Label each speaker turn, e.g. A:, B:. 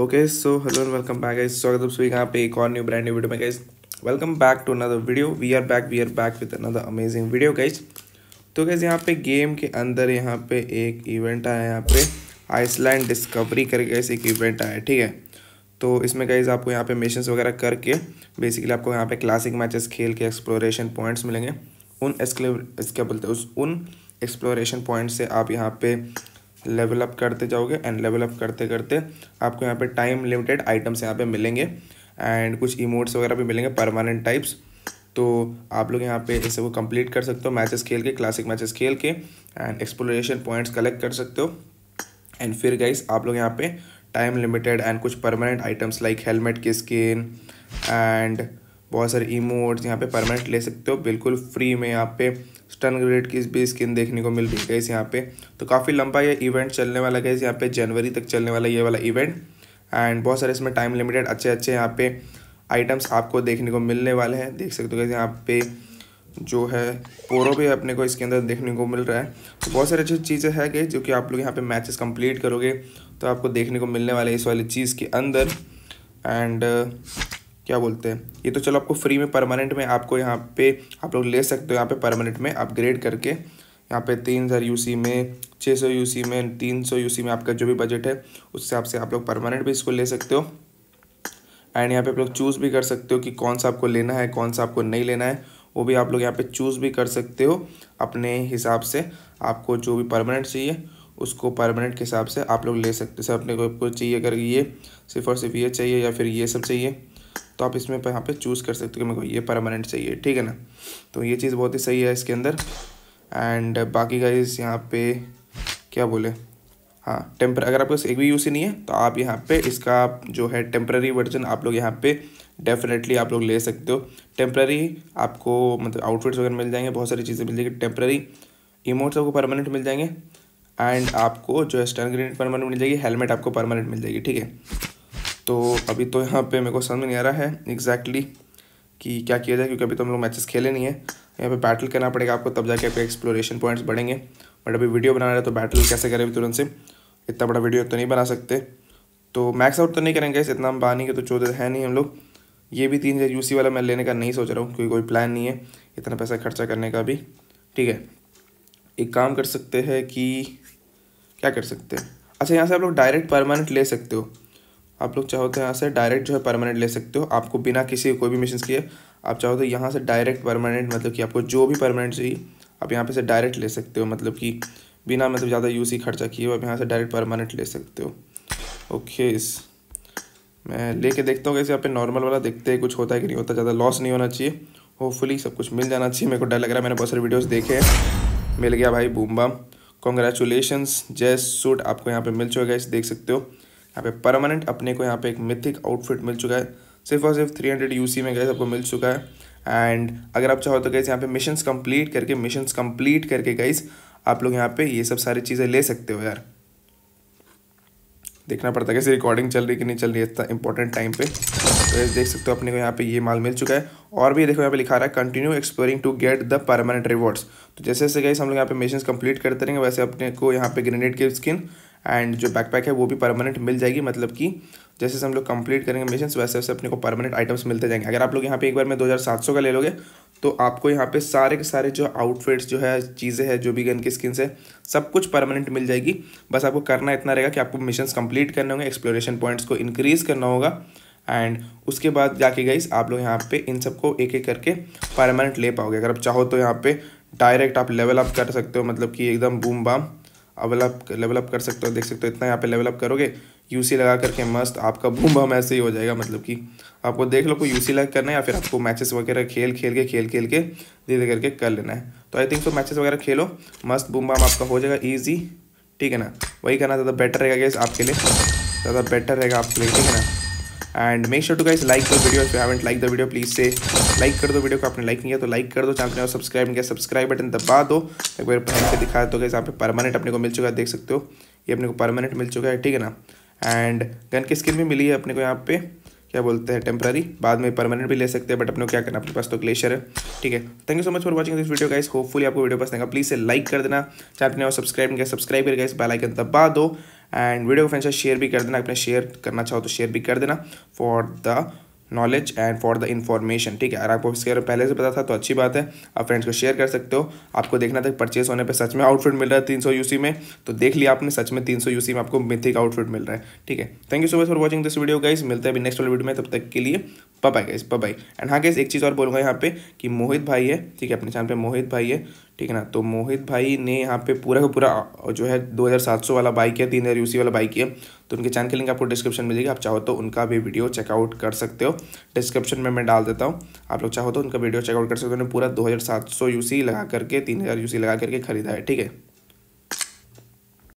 A: okay so hello and welcome back guys स्वागत है सभी यहाँ पे एक और न्यू ब्रांड न्यू वीडियो में guys welcome back to another video we are back we are back with another amazing video guys तो guys यहाँ पे गेम के अंदर यहाँ पे एक इवेंट आया है यहाँ पे आइसलैंड डिस्कवरी करके गाइस एक इवेंट आया है ठीक है तो इसमें गाइज आपको यहाँ पे मिशंस वगैरह करके बेसिकली आपको यहाँ पे क्लासिक मैचेस खेल के एक्सप्लोरेशन पॉइंट्स मिलेंगे उन एक्सक्ले क्या बोलते हैं उस उन एक्सप्लोरेशन पॉइंट से आप यहाँ पे लेवल अप करते जाओगे एंड लेवल अप करते करते आपको यहाँ पे टाइम लिमिटेड आइटम्स यहाँ पे मिलेंगे एंड कुछ इमोट्स वगैरह भी मिलेंगे परमानेंट टाइप्स तो आप लोग यहाँ पे इसे वो कंप्लीट कर सकते हो मैचेस खेल के क्लासिक मैचेस खेल के एंड एक्सप्लोरेशन पॉइंट्स कलेक्ट कर सकते हो एंड फिर गाइस आप लोग यहाँ पे टाइम लिमिटेड एंड कुछ परमानेंट आइटम्स लाइक हेलमेट की स्किन एंड बहुत सारे इमोट्स यहाँ पे परमानेंट ले सकते हो बिल्कुल फ्री में यहाँ पे स्टन ग्रेड की भी स्किन देखने को मिल रही है इस यहाँ पे तो काफ़ी लंबा ये इवेंट चलने वाला है यहाँ पे जनवरी तक चलने वाला ये वाला इवेंट एंड बहुत सारे इसमें टाइम लिमिटेड अच्छे अच्छे यहाँ पे आइटम्स आपको देखने को मिलने वाले हैं देख सकते हो यहाँ पे जो है पोरो भी अपने को इसके अंदर देखने को मिल रहा है तो बहुत सारी अच्छी चीज़ें हैं कि जो कि आप लोग यहाँ पे मैचेस कंप्लीट करोगे तो आपको देखने को मिलने वाले इस वाली चीज़ के अंदर एंड क्या बोलते हैं ये तो चलो आपको फ्री में परमानेंट में आपको यहाँ पे आप लोग ले सकते हो यहाँ पे परमानेंट में अपग्रेड करके यहाँ पे तीन हज़ार यू में छः सौ यू में तीन सौ यू में आपका जो भी बजट है उस हिसाब से आप लोग परमानेंट भी इसको ले सकते हो एंड यहाँ पे आप लोग चूज़ भी कर सकते हो कि कौन सा आपको लेना है कौन सा आपको नहीं लेना है वो भी आप लोग यहाँ पे चूज़ भी कर सकते हो अपने हिसाब से आपको जो भी परमानेंट चाहिए उसको परमानेंट के हिसाब से आप लोग ले सकते हो सर अपने को चाहिए अगर ये सिर्फ और सिर्फ ये चाहिए या फिर ये सब चाहिए तो आप इसमें यहाँ पे चूज़ कर सकते हो कि मेरे को ये परमानेंट चाहिए ठीक है ना तो ये चीज़ बहुत ही सही है इसके अंदर एंड बाकी इस यहाँ पे क्या बोले हाँ टेम्पर अगर आपके पास एक भी यूज़ ही नहीं है तो आप यहाँ पे इसका जो है टेम्प्ररी वर्जन आप लोग यहाँ पे डेफिनेटली आप लोग ले सकते हो टेम्प्ररी आपको मतलब आउटफिट्स वगैरह मिल जाएंगे बहुत सारी चीज़ें मिल जाएगी टेम्प्ररी इमोट्स आपको परमानेंट मिल जाएंगे एंड आपको जो है स्टन ग्रेनेट परमानेंट मिल जाएगी हेलमेट आपको परमानेंट मिल जाएगी ठीक है तो अभी तो यहाँ पे मेरे को समझ में नहीं आ रहा है एग्जैक्टली exactly कि क्या किया जाए क्योंकि अभी तो हम लोग मैचेस खेले नहीं है यहाँ पे बैटल करना पड़ेगा आपको तब जाके आपके एक्सप्लोरेशन पॉइंट्स बढ़ेंगे बट अभी वीडियो बना रहे हैं तो बैटल कैसे करें अभी तुरंत से इतना बड़ा वीडियो तो नहीं बना सकते तो मैक्स आउट तो नहीं करेंगे इतना हम बानी के तो चौदह है नहीं हम लोग ये भी तीन यू यूसी वाला मैं लेने का नहीं सोच रहा हूँ क्योंकि कोई प्लान नहीं है इतना पैसा खर्चा करने का भी ठीक है एक काम कर सकते हैं कि क्या कर सकते हैं अच्छा यहाँ से आप लोग डायरेक्ट परमानेंट ले सकते हो आप लोग चाहो तो यहाँ से डायरेक्ट जो है परमानेंट ले सकते हो आपको बिना किसी कोई भी मिशन किए आप चाहो तो यहाँ से डायरेक्ट परमानेंट मतलब कि आपको जो भी परमानेंट चाहिए आप यहाँ पे से डायरेक्ट ले सकते हो मतलब कि बिना मतलब ज़्यादा यूसी खर्चा किए आप यहाँ से डायरेक्ट परमानेंट ले सकते हो ओके इस मैं लेके देखता हूँ कैसे यहाँ पे नॉर्मल वाला देखते हैं कुछ होता है कि नहीं होता ज़्यादा लॉस नहीं होना चाहिए होपफुली सब कुछ मिल जाना चाहिए मेरे को डर लग रहा है मैंने बहुत सारे वीडियोज़ देखे हैं मिल गया भाई बूम बाम कॉन्ग्रेचुलेशन जय सूट आपको यहाँ पर मिल चुका है देख सकते हो यहाँ पे परमानेंट अपने को यहाँ पे एक मिथिक आउटफिट मिल चुका है सिर्फ और सिर्फ थ्री हंड्रेड यूसी में गए आपको मिल चुका है एंड अगर आप चाहो तो गैस यहाँ पे मिशन कंप्लीट करके मिशन कंप्लीट करके गैस आप लोग यहाँ पे ये सब सारी चीज़ें ले सकते हो यार देखना पड़ता है कैसे रिकॉर्डिंग चल रही कि नहीं चल रही है इतना इंपॉर्टेंट टाइम पे तो देख सकते हो अपने को यहाँ पे ये माल मिल चुका है और भी देखो यहाँ पे लिखा रहा है continue exploring to get the permanent rewards तो जैसे जैसे गई हम लोग यहाँ पे मिशन कंप्लीट करते रहेंगे वैसे अपने को यहाँ पे ग्रेनेड की स्किन एंड जो बैकपैक है वो भी परमानेंट मिल जाएगी मतलब कि जैसे हम लोग कंप्लीट करेंगे मिशन वैसे वैसे अपने को परमानेंट आइटम्स मिलते जाएंगे अगर आप लोग यहाँ पे एक बार में 2700 का ले लोगे तो आपको यहाँ पे सारे के सारे जो आउटफिट्स जो है चीज़ें हैं जो भी गन की स्किन्स है सब कुछ परमानेंट मिल जाएगी बस आपको करना इतना रहेगा कि आपको मिशन कंप्लीट करने होंगे एक्सप्लोरेशन पॉइंट्स को इंक्रीज़ करना होगा एंड उसके बाद जाके गई आप लोग यहाँ पर इन सबको एक एक करके परमानेंट ले पाओगे अगर आप चाहो तो यहाँ पर डायरेक्ट आप लेवल अप कर सकते हो मतलब कि एकदम बूम बाम अवेलप लेवलअप कर सकते हो देख सकते हो इतना यहाँ पे लेवलअप करोगे यूसी लगा करके मस्त आपका बूम बम ऐसे ही हो जाएगा मतलब कि आपको देख लो को यूसी लग करना है या फिर आपको मैचेस वगैरह खेल खेल के खेल खेल के धीरे धीरे करके कर लेना है तो आई थिंक सो मैचेस वगैरह खेलो मस्त बूम बम आपका हो जाएगा ईजी ठीक है ना वही करना ज़्यादा बेटर रहेगा गैस आपके लिए ज़्यादा बेटर रहेगा आपके लिए ठीक है ना and make sure to guys like the video if you haven't like the video please से लाइक कर दो वीडियो को आपने लाइक नहीं किया तो लाइक कर दो चैनल और सब्सक्राइब नहीं किया सब्सक्राइब बटन दबा दो एक बार पहन के दिखा दो गाइस यहाँ पे परमानेंट अपने को मिल चुका है देख सकते हो ये अपने को परमानेंट मिल चुका है ठीक है ना एंड गन की स्किन भी मिली है अपने को यहाँ पे क्या बोलते हैं टेम्प्ररी बाद में परमानेंट भी ले सकते हैं बट अपने को क्या करना अपने पास तो ग्लेशियर है ठीक है thank you so much for watching this video guys hopefully आपको वीडियो पसंद आएगा प्लीज़ से लाइक कर देना चैनल और सब्सक्राइब नहीं किया सब्सक्राइब करके गाइस बेल आइकन दबा दो एंड वीडियो को फ्रेंड्स शेयर भी कर देना अपने शेयर करना चाहो तो शेयर भी कर देना for the knowledge and for the information ठीक है अगर आपको इसके बारे में पहले से पता था तो अच्छी बात है आप फ्रेंड्स को शेयर कर सकते हो आपको देखना था परचेस होने पे सच में आउटफिट मिल रहा है तीन सौ सी में तो देख लिया आपने सच में तीन सौ सी में आपको मिथिक आउटफिट मिल रहा है ठीक है thank you so much for watching this video guys मिलते हैं अभी नेक्स्ट वाले वीडियो में तब तक के लिए बाय गाइज बाय एंड हाँ गाइज एक चीज़ और बोलूँगा यहाँ पे कि मोहित भाई है ठीक है अपने चैनल पर मोहित भाई है ठीक है ना तो मोहित भाई ने यहाँ पे पूरा का पूरा जो है 2700 वाला बाइक है तीन हज़ार यूसी वाला बाइक है तो उनके चैनल की लिंक आपको डिस्क्रिप्शन में मिलेगी आप चाहो तो उनका भी वीडियो चेकआउट कर सकते हो डिस्क्रिप्शन में मैं डाल देता हूँ आप लोग चाहो तो उनका वीडियो चेकआउट कर सकते हो उन्होंने पूरा 2700 यूसी लगा करके 3000 यूसी लगा करके खरीदा है ठीक है